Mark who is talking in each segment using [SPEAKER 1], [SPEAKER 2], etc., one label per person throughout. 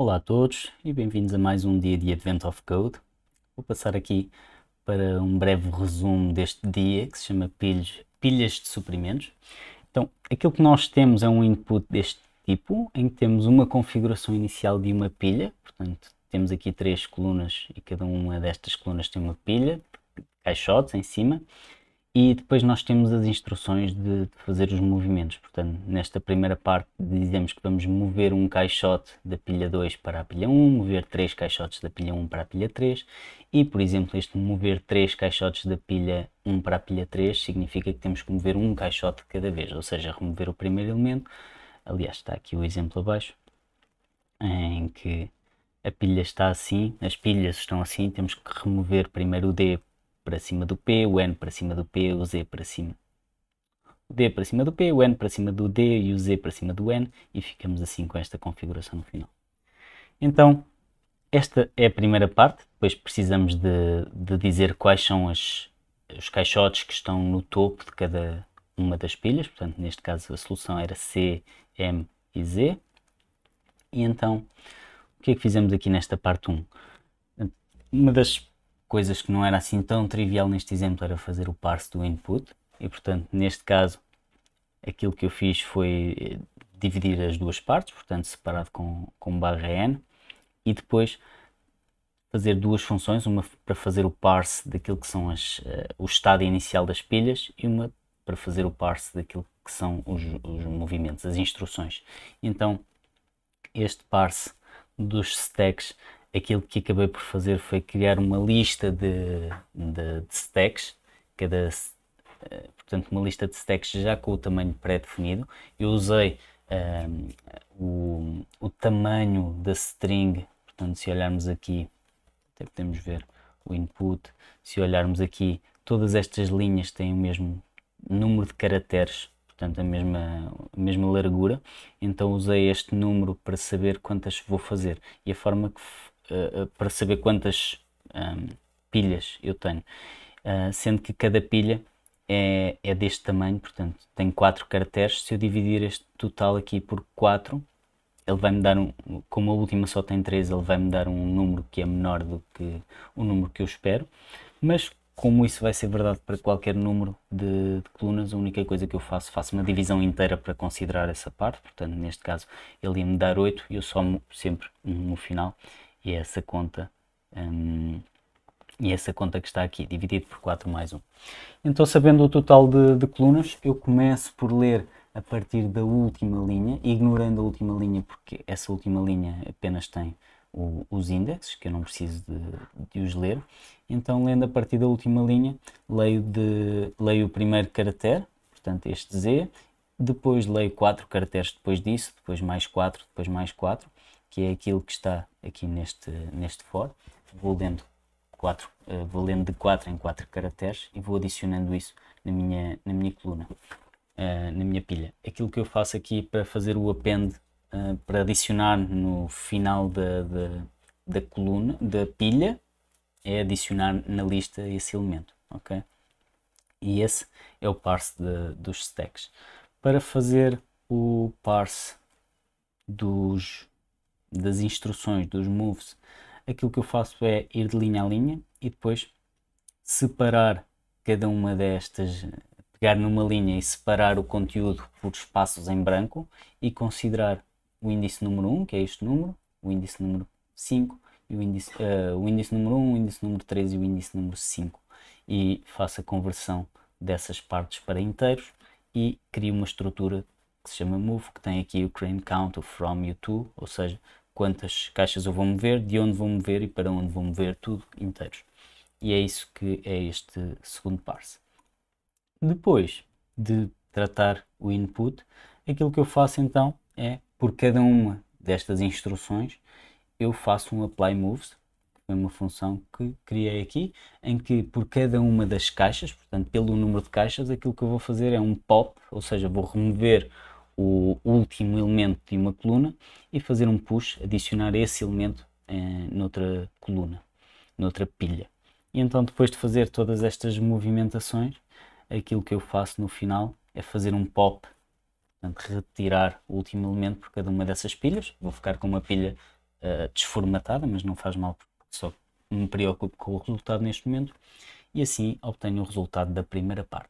[SPEAKER 1] Olá a todos e bem-vindos a mais um dia de Advent of Code. Vou passar aqui para um breve resumo deste dia que se chama pilhas, pilhas de suprimentos. Então, aquilo que nós temos é um input deste tipo, em que temos uma configuração inicial de uma pilha, portanto, temos aqui três colunas e cada uma destas colunas tem uma pilha, caixotes em cima e depois nós temos as instruções de, de, fazer os movimentos. Portanto, nesta primeira parte dizemos que vamos mover um caixote da pilha 2 para a pilha 1, mover três caixotes da pilha 1 para a pilha 3 e, por exemplo, este mover três caixotes da pilha 1 para a pilha 3 significa que temos que mover um caixote cada vez, ou seja, remover o primeiro elemento. Aliás, está aqui o exemplo abaixo em que a pilha está assim, as pilhas estão assim, temos que remover primeiro o D para cima do P, o N para cima do P, o Z para cima o D para cima do P, o N para cima do D e o Z para cima do N e ficamos assim com esta configuração no final. Então, esta é a primeira parte, depois precisamos de, de dizer quais são as, os caixotes que estão no topo de cada uma das pilhas, portanto neste caso a solução era C, M e Z. E então, o que é que fizemos aqui nesta parte 1? Uma das coisas que não era assim tão trivial neste exemplo era fazer o parse do input e portanto neste caso aquilo que eu fiz foi eh, dividir as duas partes, portanto separado com, com barra n e depois fazer duas funções, uma para fazer o parse daquilo que são as, uh, o estado inicial das pilhas e uma para fazer o parse daquilo que são os, os movimentos, as instruções. Então este parse dos stacks aquilo que acabei por fazer foi criar uma lista de, de, de stacks, cada, eh, portanto uma lista de stacks já com o tamanho pré-definido. Eu usei um, ehm, o, o tamanho da string, portanto se olharmos aqui, até podemos ver o input, se olharmos aqui, todas estas linhas têm o mesmo número de caracteres, portanto a mesma, a mesma largura, então usei este número para saber quantas vou fazer e a forma que eh, para saber quantas um, pilhas eu tenho, uh, sendo que cada pilha é, é, deste tamanho, portanto tem 4 caracteres. Se eu dividir este total aqui por 4, ele vai-me dar um, como a última só tem 3, ele vai-me dar um número que é menor do que o número que eu espero, mas como isso vai ser verdade para qualquer número de, de, colunas, a única coisa que eu faço, faço uma divisão inteira para considerar essa parte, portanto, neste caso, ele ia me dar 8 e eu somo sempre no final, e é essa conta hum, e essa conta que está aqui, dividido por 4 mais 1. Então, sabendo o total de, de, colunas, eu começo por ler a partir da última linha, ignorando a última linha, porque essa última linha apenas tem o, os índices, que eu não preciso de, de, os ler. Então, lendo a partir da última linha, leio, de, leio o primeiro caractere, portanto este Z, depois leio 4 caracteres depois disso, depois mais 4, depois mais 4, que é aquilo que está aqui neste, neste for. Vou lendo, quatro, uh, vou lendo de 4 em 4 caracteres e vou adicionando isso na minha, na minha coluna, uh, na minha pilha. Aquilo que eu faço aqui para fazer o append, uh, para adicionar no final da, da, da, coluna, da pilha, é adicionar na lista esse elemento, ok? E esse é o parse de, dos stacks. Para fazer o parse dos das instruções, dos moves, aquilo que eu faço é ir de linha a linha e depois separar cada uma destas, pegar numa linha e separar o conteúdo por espaços em branco e considerar o índice número 1, que é este número, o índice número 5, e o, índice, uh, o índice número 1, o índice número 3 e o índice número 5. E faço a conversão dessas partes para inteiros e crio uma estrutura que se chama Move, que tem aqui o crane count, o from e o to, ou seja, quantas caixas eu vou mover, de onde vou mover e para onde vou mover, tudo inteiros. E é isso que é este segundo parse. Depois de tratar o input, aquilo que eu faço então é, por cada uma destas instruções, eu faço um apply moves, é uma função que criei aqui, em que por cada uma das caixas, portanto pelo número de caixas, aquilo que eu vou fazer é um pop, ou seja, vou remover o último elemento de uma coluna e fazer um push, adicionar esse elemento eh, noutra coluna, noutra pilha. E então depois de fazer todas estas movimentações, aquilo que eu faço no final é fazer um pop, portanto, retirar o último elemento por cada uma dessas pilhas. Vou ficar com uma pilha uh, desformatada, mas não faz mal, porque só me preocupo com o resultado neste momento. E assim obtenho o resultado da primeira parte.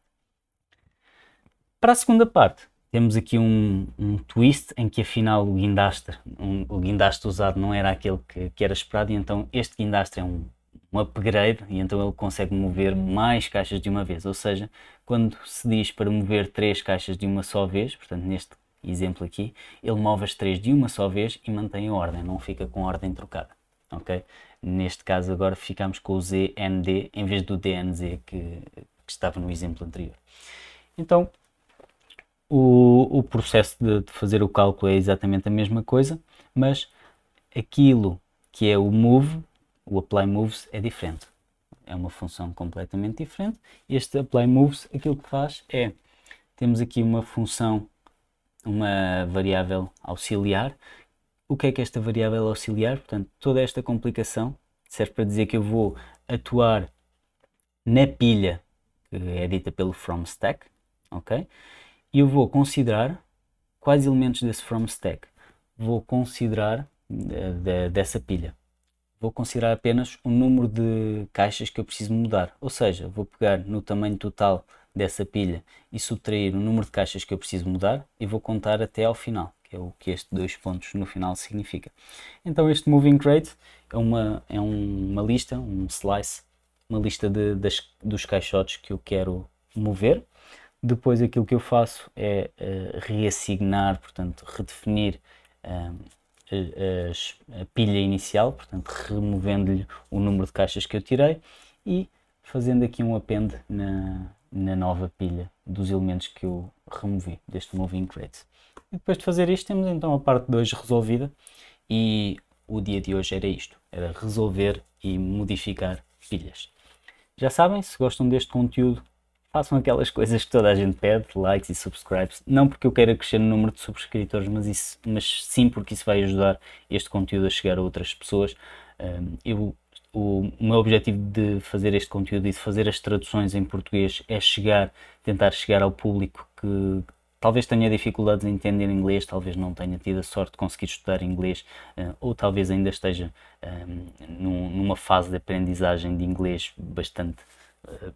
[SPEAKER 1] Para a segunda parte, temos aqui um, um, twist em que afinal o guindaste um, o guindaste usado não era aquele que, que, era esperado e então este guindaste é um, um upgrade e então ele consegue mover uhum. mais caixas de uma vez, ou seja, quando se diz para mover três caixas de uma só vez, portanto neste exemplo aqui, ele move as três de uma só vez e mantém a ordem, não fica com a ordem trocada, ok? Neste caso agora ficamos com o ZND em vez do DNZ que, que estava no exemplo anterior. Então, o, o processo de, de fazer o cálculo é exatamente a mesma coisa, mas aquilo que é o move, o apply moves, é diferente. É uma função completamente diferente. Este apply moves, aquilo que faz é, temos aqui uma função, uma variável auxiliar. O que é que esta variável auxiliar? Portanto, toda esta complicação serve para dizer que eu vou atuar na pilha que é dita pelo from stack, ok? eu vou considerar quais elementos desse from stack vou considerar de, eh, de, dessa pilha. Vou considerar apenas o número de caixas que eu preciso mudar, ou seja, vou pegar no tamanho total dessa pilha e subtrair o número de caixas que eu preciso mudar e vou contar até ao final, que é o que estes dois pontos no final significa. Então este moving crate é uma, é um, uma lista, um slice, uma lista de, das, dos caixotes que eu quero mover depois aquilo que eu faço é uh, reassignar, portanto, redefinir uh, a, a, pilha inicial, portanto, removendo-lhe o número de caixas que eu tirei e fazendo aqui um append na, na nova pilha dos elementos que eu removi deste Moving Crate. E depois de fazer isto, temos então a parte 2 resolvida e o dia de hoje era isto, era resolver e modificar pilhas. Já sabem, se gostam deste conteúdo, façam aquelas coisas que toda a gente pede, likes e subscribes. Não porque eu queira crescer no número de subscritores, mas, isso, mas sim porque isso vai ajudar este conteúdo a chegar a outras pessoas. eu, o, meu objetivo de fazer este conteúdo e de fazer as traduções em português é chegar, tentar chegar ao público que talvez tenha dificuldades em entender inglês, talvez não tenha tido a sorte de conseguir estudar inglês, ou talvez ainda esteja numa fase de aprendizagem de inglês bastante ah,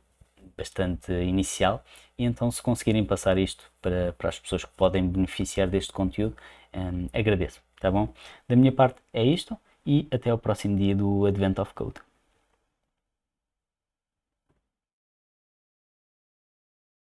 [SPEAKER 1] bastante inicial e então se conseguirem passar isto para, para as pessoas que podem beneficiar deste conteúdo, um, agradeço, tá bom? Da minha parte é isto e até ao próximo dia do Advent of Code.